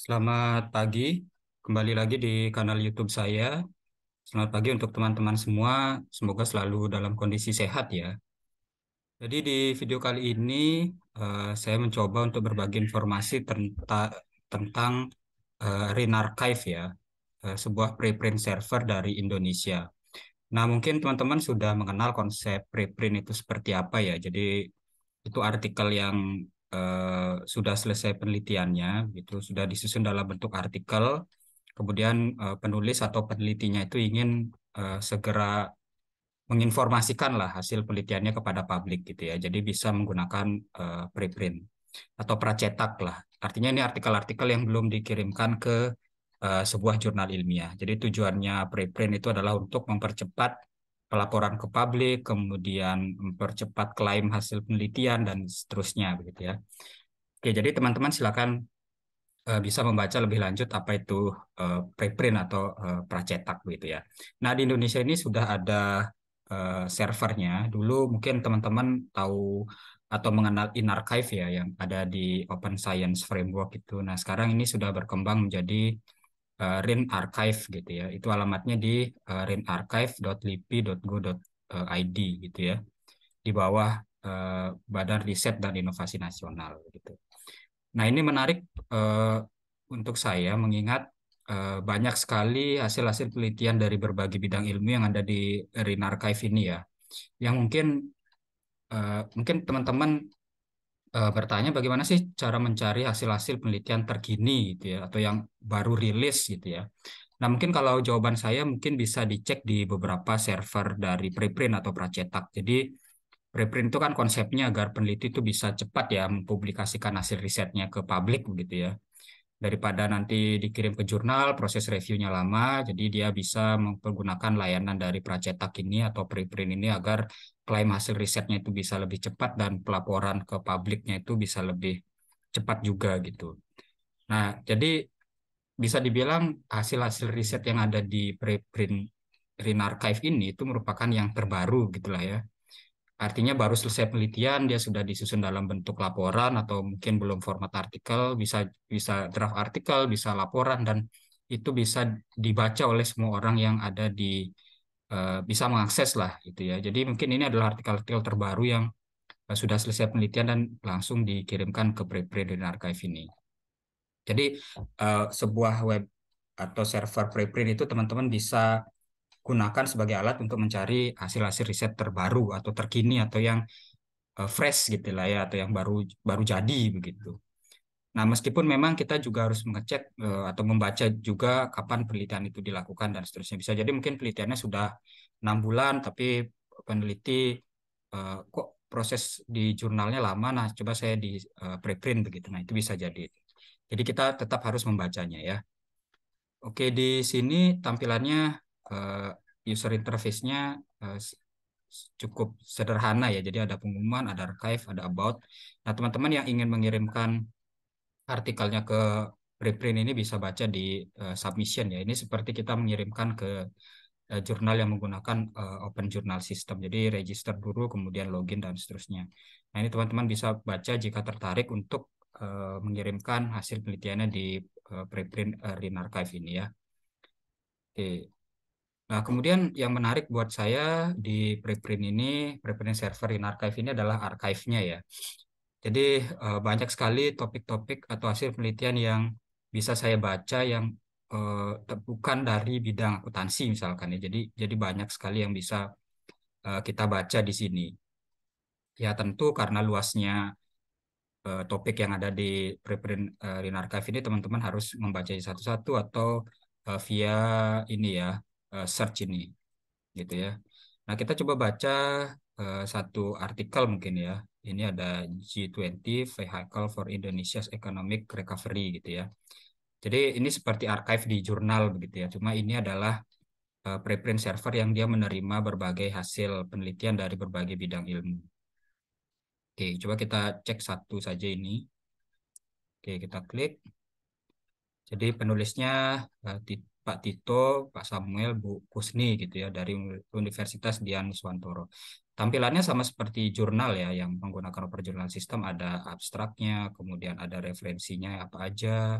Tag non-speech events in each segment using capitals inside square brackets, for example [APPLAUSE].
Selamat pagi, kembali lagi di kanal YouTube saya. Selamat pagi untuk teman-teman semua, semoga selalu dalam kondisi sehat ya. Jadi di video kali ini eh, saya mencoba untuk berbagi informasi tentang uh, eh, Renarchive ya, eh, sebuah preprint server dari Indonesia. Nah mungkin teman-teman sudah mengenal konsep preprint itu seperti apa ya, jadi itu artikel yang Eh, sudah selesai penelitiannya gitu sudah disusun dalam bentuk artikel kemudian uh, penulis atau penelitinya itu ingin uh, segera menginformasikanlah hasil penelitiannya kepada publik gitu ya jadi bisa menggunakan uh, preprint atau pracetak lah artinya ini artikel-artikel yang belum dikirimkan ke uh, sebuah jurnal ilmiah jadi tujuannya preprint itu adalah untuk mempercepat pelaporan ke publik, kemudian mempercepat klaim hasil penelitian dan seterusnya begitu ya. Oke, jadi teman-teman silakan eh, bisa membaca lebih lanjut apa itu eh, preprint atau eh, pracetak begitu ya. Nah, di Indonesia ini sudah ada servernya. Dulu mungkin teman-teman tahu atau mengenal InArchive ya yang ada di Open Science Framework itu. Nah, sekarang ini sudah berkembang menjadi uh, eh, RIN Archive gitu ya. Itu alamatnya di uh, eh, rinarchive.lipi.go.id gitu ya. Di bawah uh, Badan Riset dan Inovasi Nasional gitu. Nah, ini menarik uh, untuk saya mengingat banyak sekali hasil-hasil penelitian dari berbagai bidang ilmu yang ada di RIN Archive ini ya. Yang mungkin mungkin teman-teman Eh, bertanya bagaimana sih cara mencari hasil-hasil penelitian terkini gitu ya atau yang baru rilis gitu ya. Nah, mungkin kalau jawaban saya mungkin bisa dicek di beberapa server dari preprint atau pracetak. Jadi preprint itu kan konsepnya agar peneliti itu bisa cepat ya mempublikasikan hasil risetnya ke publik gitu ya. Daripada nanti dikirim ke jurnal, proses reviewnya lama, jadi dia bisa menggunakan layanan dari pracetak ini atau preprint ini agar klaim hasil risetnya itu bisa lebih cepat dan pelaporan ke publiknya itu bisa lebih cepat juga gitu. Nah, jadi bisa dibilang hasil-hasil riset yang ada di preprint Rin Archive ini itu merupakan yang terbaru gitulah ya. Artinya baru selesai penelitian, dia sudah disusun dalam bentuk laporan atau mungkin belum format artikel, bisa bisa draft artikel, bisa laporan dan itu bisa dibaca oleh semua orang yang ada di Eh, bisa mengakses lah gitu ya. Jadi mungkin ini adalah artikel-artikel terbaru yang eh, sudah selesai penelitian dan langsung dikirimkan ke preprint dan archive ini. Jadi eh, sebuah web atau server preprint itu teman-teman bisa gunakan sebagai alat untuk mencari hasil-hasil riset terbaru atau terkini atau yang fresh gitu lah ya atau yang baru baru jadi begitu. Nah, meskipun memang kita juga harus mengecek eh, atau membaca juga kapan penelitian itu dilakukan dan seterusnya. Bisa jadi mungkin penelitiannya sudah enam bulan, tapi peneliti eh, kok proses di jurnalnya lama. Nah, coba saya di eh, preprint begitu. Nah, itu bisa jadi. Jadi kita tetap harus membacanya ya. Oke, di sini tampilannya user interface-nya cukup sederhana ya. Jadi ada pengumuman, ada archive, ada about. Nah, teman-teman yang ingin mengirimkan artikelnya ke preprint ini bisa baca di uh, submission ya. Ini seperti kita mengirimkan ke uh, jurnal yang menggunakan uh, Open Journal System. Jadi register dulu, kemudian login dan seterusnya. Nah ini teman-teman bisa baca jika tertarik untuk uh, mengirimkan hasil penelitiannya di uh, preprint RIN Archive ini ya. Oke. Nah, kemudian yang menarik buat saya di preprint ini, preprint server in archive ini adalah archive-nya ya. Jadi eh, banyak sekali topik-topik atau hasil penelitian yang bisa saya baca yang eh, bukan dari bidang akuntansi misalkan ya. Jadi jadi banyak sekali yang bisa eh, kita baca di sini. Ya tentu karena luasnya topik yang ada di preprint uh, Archive ini teman-teman harus membaca satu-satu atau via ini ya search ini gitu ya Nah, kita coba baca uh, satu artikel mungkin ya. Ini ada G20 Vehicle for Indonesia's Economic Recovery gitu ya. Jadi ini seperti archive di jurnal begitu ya. Cuma ini adalah uh, preprint server yang dia menerima berbagai hasil penelitian dari berbagai bidang ilmu. Oke, coba kita cek satu saja ini. Oke, kita klik. Jadi penulisnya uh, Pak Tito, Pak Samuel Bu Kusni gitu ya dari Universitas Dian Swantoro. Tampilannya sama seperti jurnal ya yang menggunakan open journal sistem ada abstraknya, kemudian ada referensinya apa aja,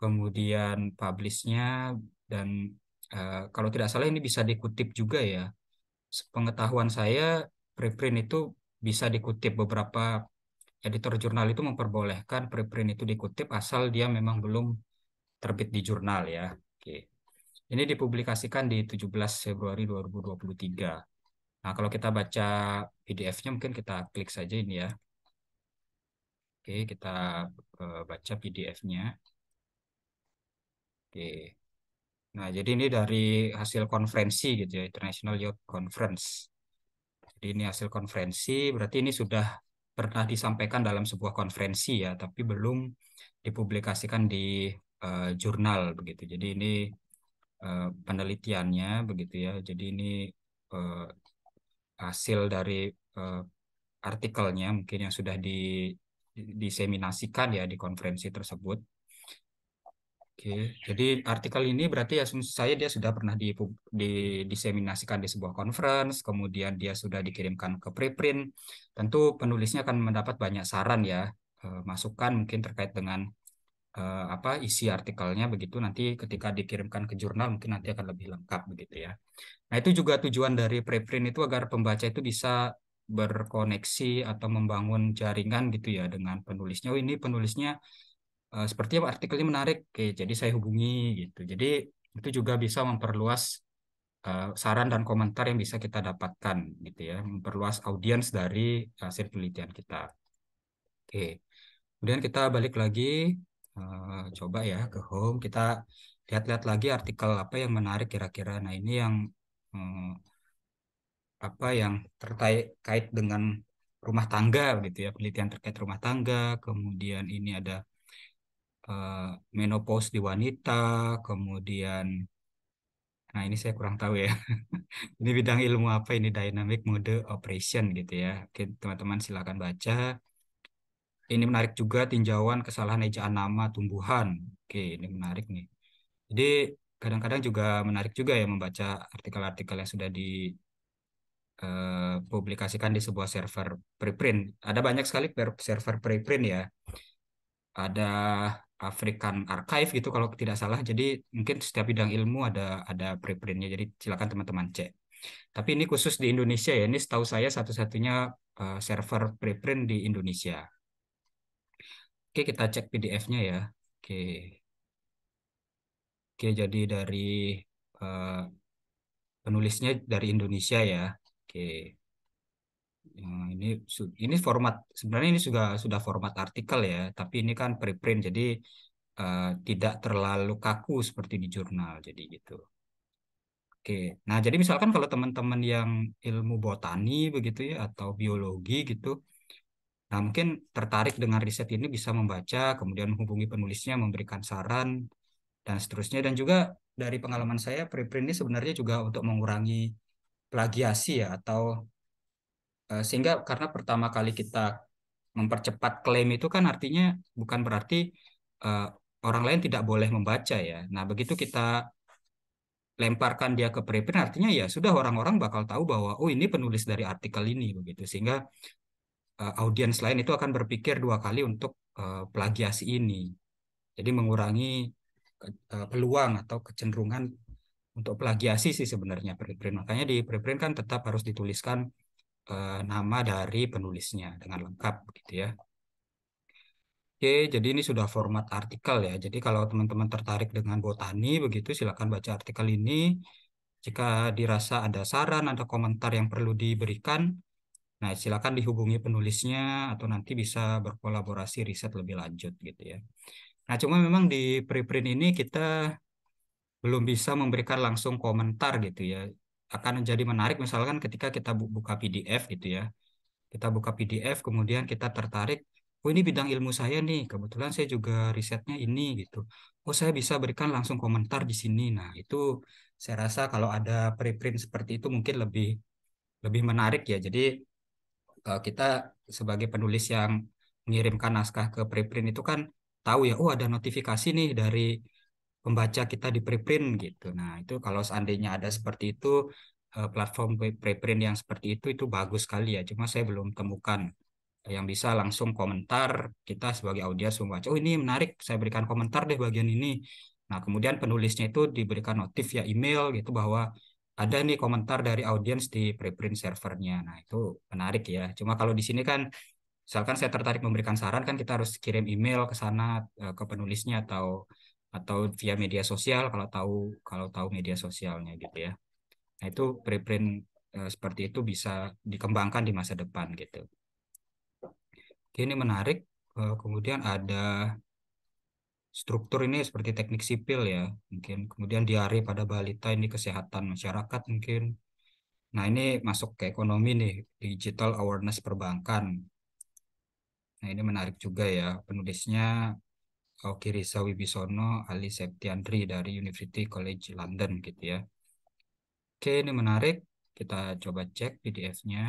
kemudian publishnya dan uh, kalau tidak salah ini bisa dikutip juga ya. Pengetahuan saya preprint itu bisa dikutip beberapa editor jurnal itu memperbolehkan preprint itu dikutip asal dia memang belum terbit di jurnal ya. Oke. Ini dipublikasikan di 17 Februari 2023. Nah, kalau kita baca PDF-nya mungkin kita klik saja ini ya. Oke, kita eh, baca PDF-nya. Oke. Nah, jadi ini dari hasil konferensi gitu ya, International Youth Conference. Jadi ini hasil konferensi, berarti ini sudah pernah disampaikan dalam sebuah konferensi ya, tapi belum dipublikasikan di Eh, jurnal begitu. Jadi ini uh, penelitiannya begitu ya. Jadi ini uh, hasil dari uh, artikelnya mungkin yang sudah di, diseminasikan ya di konferensi tersebut. Oke, jadi artikel ini berarti asumsi ya, saya dia sudah pernah di, di, diseminasikan di sebuah conference, kemudian dia sudah dikirimkan ke preprint. Tentu penulisnya akan mendapat banyak saran ya, masukan mungkin terkait dengan uh, apa isi artikelnya begitu nanti ketika dikirimkan ke jurnal mungkin nanti akan lebih lengkap begitu ya. Nah, itu juga tujuan dari preprint itu agar pembaca itu bisa berkoneksi atau membangun jaringan gitu ya dengan penulisnya. Oh, ini penulisnya uh, eh, sepertinya artikelnya menarik. Oke, jadi saya hubungi gitu. Jadi itu juga bisa memperluas eh, saran dan komentar yang bisa kita dapatkan gitu ya, memperluas audiens dari hasil penelitian kita. Oke. Kemudian kita balik lagi Eh, coba ya ke home kita lihat-lihat lagi artikel apa yang menarik kira-kira nah ini yang um, apa yang terkait dengan rumah tangga gitu ya penelitian terkait rumah tangga kemudian ini ada uh, menopause di wanita kemudian Nah, ini saya kurang tahu ya. [LAUGHS] ini bidang ilmu apa ini dynamic mode operation gitu ya. teman-teman silakan baca. Ini menarik juga tinjauan kesalahan ejaan nama tumbuhan. Oke, ini menarik nih. Jadi kadang-kadang juga menarik juga ya membaca artikel-artikel yang sudah di eh, publikasikan di sebuah server preprint. Ada banyak sekali server preprint ya. Ada African Archive gitu kalau tidak salah. Jadi mungkin setiap bidang ilmu ada ada preprintnya. Jadi silakan teman-teman cek. Tapi ini khusus di Indonesia ya. Ini setahu saya satu-satunya eh, server preprint di Indonesia. Oke, kita cek PDF-nya ya. Oke. Oke, jadi dari uh, penulisnya dari Indonesia ya. Oke. Nah, ini ini format sebenarnya ini sudah sudah format artikel ya, tapi ini kan preprint jadi uh, tidak terlalu kaku seperti di jurnal jadi gitu. Oke, nah jadi misalkan kalau teman-teman yang ilmu botani begitu ya atau biologi gitu, Nah, mungkin tertarik dengan riset ini bisa membaca, kemudian menghubungi penulisnya, memberikan saran, dan seterusnya. Dan juga dari pengalaman saya, preprint ini sebenarnya juga untuk mengurangi plagiasi ya, atau eh, sehingga karena pertama kali kita mempercepat klaim itu kan artinya bukan berarti uh, orang lain tidak boleh membaca ya. Nah, begitu kita lemparkan dia ke preprint artinya ya sudah orang-orang bakal tahu bahwa oh ini penulis dari artikel ini begitu sehingga uh, audiens lain itu akan berpikir dua kali untuk uh, plagiasi ini. Jadi mengurangi uh, peluang atau kecenderungan untuk plagiasi sih sebenarnya preprint. Makanya di preprint kan tetap harus dituliskan uh, nama dari penulisnya dengan lengkap gitu ya. Oke, jadi ini sudah format artikel ya. Jadi kalau teman-teman tertarik dengan botani begitu silakan baca artikel ini. Jika dirasa ada saran, ada komentar yang perlu diberikan, Nah, silakan dihubungi penulisnya atau nanti bisa berkolaborasi riset lebih lanjut gitu ya. Nah, cuma memang di preprint ini kita belum bisa memberikan langsung komentar gitu ya. Akan jadi menarik misalkan ketika kita buka PDF gitu ya. Kita buka PDF kemudian kita tertarik, oh ini bidang ilmu saya nih, kebetulan saya juga risetnya ini gitu. Oh, saya bisa berikan langsung komentar di sini. Nah, itu saya rasa kalau ada preprint seperti itu mungkin lebih lebih menarik ya. Jadi uh, kita sebagai penulis yang mengirimkan naskah ke preprint itu kan tahu ya, oh ada notifikasi nih dari pembaca kita di preprint gitu. Nah, itu kalau seandainya ada seperti itu uh, platform preprint yang seperti itu itu bagus sekali ya. Cuma saya belum temukan yang bisa langsung komentar kita sebagai audiens membaca oh ini menarik saya berikan komentar deh bagian ini nah kemudian penulisnya itu diberikan notif ya email gitu bahwa ada nih komentar dari audiens di preprint servernya. Nah, itu menarik ya. Cuma kalau di sini kan misalkan saya tertarik memberikan saran kan kita harus kirim email ke sana eh, ke penulisnya atau atau via media sosial kalau tahu kalau tahu media sosialnya gitu ya. Nah, itu preprint eh, seperti itu bisa dikembangkan di masa depan gitu. Oke, ini menarik. Eh, kemudian ada struktur ini seperti teknik sipil ya mungkin kemudian diare pada balita ini kesehatan masyarakat mungkin nah ini masuk ke ekonomi nih digital awareness perbankan nah ini menarik juga ya penulisnya Okirisa Wibisono Ali Septiandri dari University College London gitu ya oke ini menarik kita coba cek PDF-nya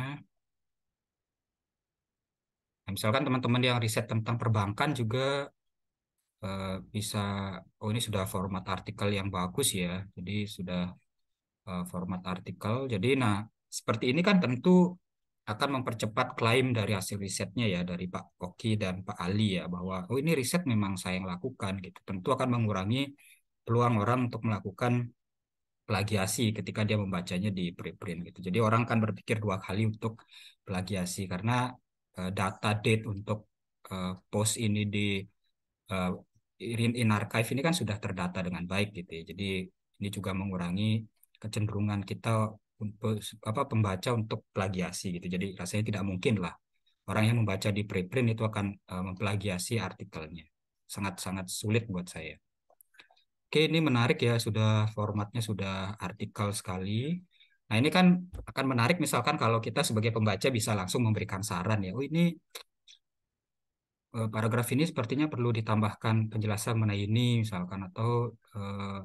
nah, misalkan teman-teman yang riset tentang perbankan juga Eh, bisa oh ini sudah format artikel yang bagus ya jadi sudah uh, format artikel jadi nah seperti ini kan tentu akan mempercepat klaim dari hasil risetnya ya dari Pak Koki dan Pak Ali ya bahwa oh ini riset memang saya yang lakukan gitu tentu akan mengurangi peluang orang untuk melakukan plagiasi ketika dia membacanya di preprint gitu jadi orang kan berpikir dua kali untuk plagiasi karena uh, data date untuk uh, post ini di uh, in, archive ini kan sudah terdata dengan baik gitu ya. Jadi ini juga mengurangi kecenderungan kita untuk apa pembaca untuk plagiasi gitu. Jadi rasanya tidak mungkin lah orang yang membaca di preprint itu akan uh, memplagiasi artikelnya. Sangat-sangat sulit buat saya. Oke, ini menarik ya sudah formatnya sudah artikel sekali. Nah, ini kan akan menarik misalkan kalau kita sebagai pembaca bisa langsung memberikan saran ya. Oh, ini Eh, paragraf ini sepertinya perlu ditambahkan penjelasan mengenai ini misalkan atau uh,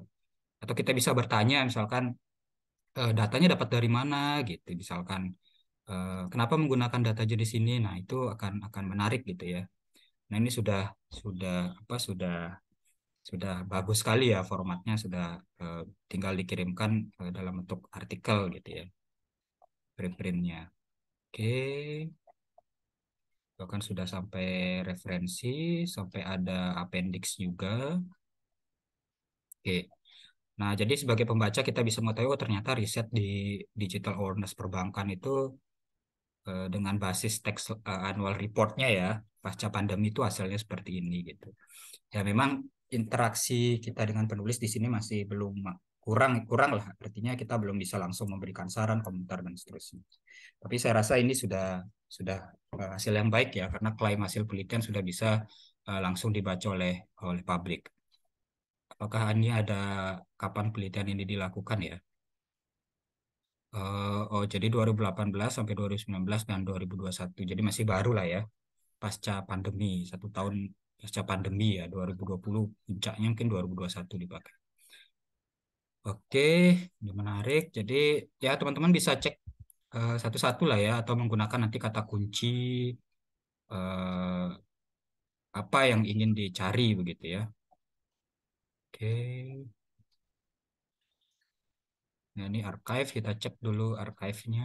atau kita bisa bertanya misalkan uh, datanya dapat dari mana gitu misalkan uh, kenapa menggunakan data jenis ini nah itu akan akan menarik gitu ya nah ini sudah sudah apa sudah sudah bagus sekali ya formatnya sudah uh, tinggal dikirimkan uh, dalam bentuk artikel gitu ya print-printnya oke okay bahkan sudah sampai referensi sampai ada appendix juga oke nah jadi sebagai pembaca kita bisa mengetahui oh, ternyata riset di digital awareness perbankan itu eh, dengan basis teks eh, annual reportnya ya pasca pandemi itu hasilnya seperti ini gitu ya memang interaksi kita dengan penulis di sini masih belum kurang kurang lah artinya kita belum bisa langsung memberikan saran komentar dan seterusnya tapi saya rasa ini sudah sudah eh, hasil yang baik ya karena klaim hasil penelitian sudah bisa eh, langsung dibaca oleh oleh publik. Apakah ini ada kapan penelitian ini dilakukan ya? Uh, oh jadi 2018 sampai 2019 dan 2021 jadi masih baru lah ya pasca pandemi satu tahun pasca pandemi ya 2020 puncaknya mungkin 2021 dipakai. Oke, menarik. Jadi ya teman-teman bisa cek Eh, satu-satu lah ya atau menggunakan nanti kata kunci uh, apa yang ingin dicari begitu ya. Oke. Nah, ini archive kita cek dulu archive-nya.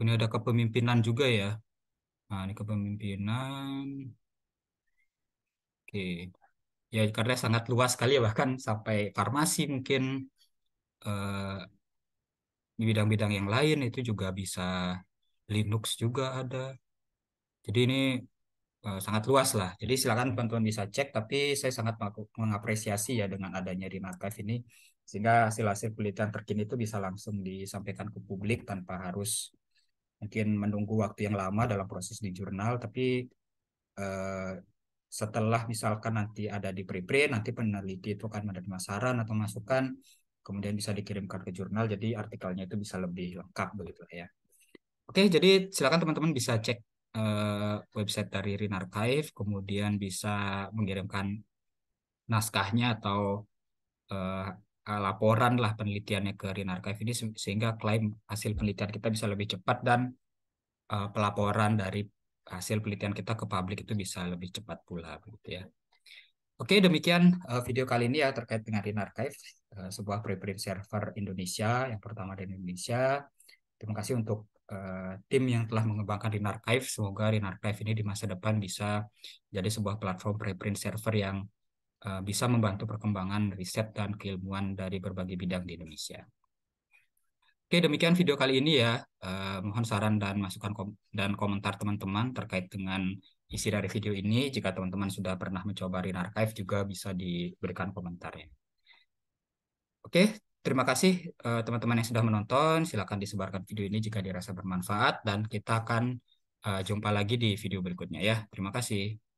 Ini ada kepemimpinan juga ya. Nah, ini kepemimpinan. Oke. Ya, karena sangat luas sekali ya, bahkan sampai farmasi mungkin Eh, di bidang-bidang yang lain itu juga bisa Linux juga ada. Jadi ini eh, sangat luas lah. Jadi silakan teman-teman bisa cek, tapi saya sangat mengapresiasi ya dengan adanya di archive ini sehingga hasil-hasil penelitian terkini itu bisa langsung disampaikan ke publik tanpa harus mungkin menunggu waktu yang lama dalam proses di jurnal, tapi eh, setelah misalkan nanti ada di preprint, nanti peneliti itu akan menerima saran atau masukan kemudian bisa dikirimkan ke jurnal jadi artikelnya itu bisa lebih lengkap begitu ya oke jadi silakan teman-teman bisa cek uh, website dari Rin Archive kemudian bisa mengirimkan naskahnya atau uh, laporan lah penelitiannya ke Rin Archive ini sehingga klaim hasil penelitian kita bisa lebih cepat dan uh, pelaporan dari hasil penelitian kita ke publik itu bisa lebih cepat pula begitu ya. Oke, demikian eh, video kali ini ya terkait dengan Inarchive, uh, eh, sebuah preprint server Indonesia yang pertama di Indonesia. Terima kasih untuk uh, tim yang telah mengembangkan Archive. Semoga Archive ini di masa depan bisa jadi sebuah platform preprint server yang uh, bisa membantu perkembangan riset dan keilmuan dari berbagai bidang di Indonesia. Oke, demikian video kali ini ya. Eh, mohon saran dan masukan kom dan komentar teman-teman terkait dengan isi dari video ini. Jika teman-teman sudah pernah mencoba Rin Archive juga bisa diberikan komentarnya. Oke, terima kasih eh, teman-teman eh, yang sudah menonton. Silakan disebarkan video ini jika dirasa bermanfaat dan kita akan eh, jumpa lagi di video berikutnya ya. Terima kasih.